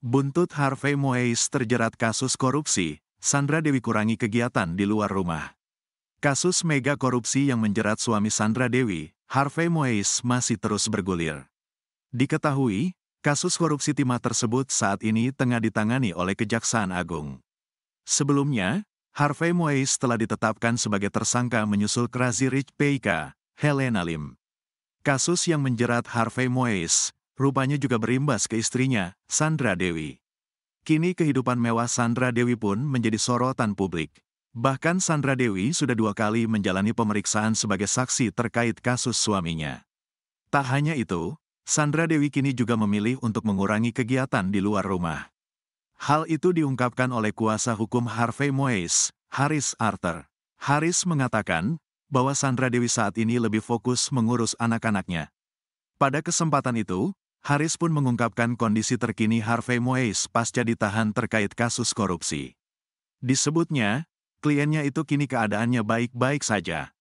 Buntut Harvey Moes terjerat kasus korupsi, Sandra Dewi kurangi kegiatan di luar rumah. Kasus mega korupsi yang menjerat suami Sandra Dewi, Harvey Moes masih terus bergulir. Diketahui, kasus korupsi timah tersebut saat ini tengah ditangani oleh Kejaksaan Agung. Sebelumnya, Harvey Moes telah ditetapkan sebagai tersangka menyusul Krazi Rich Peika, Helena Lim. Kasus yang menjerat Harvey Moes rupanya juga berimbas ke istrinya, Sandra Dewi. Kini kehidupan mewah Sandra Dewi pun menjadi sorotan publik. Bahkan Sandra Dewi sudah dua kali menjalani pemeriksaan sebagai saksi terkait kasus suaminya. Tak hanya itu, Sandra Dewi kini juga memilih untuk mengurangi kegiatan di luar rumah. Hal itu diungkapkan oleh kuasa hukum Harvey Moes, Haris Arthur. Haris mengatakan bahwa Sandra Dewi saat ini lebih fokus mengurus anak-anaknya. Pada kesempatan itu, Haris pun mengungkapkan kondisi terkini Harvey Moise pasca ditahan terkait kasus korupsi. Disebutnya, kliennya itu kini keadaannya baik-baik saja.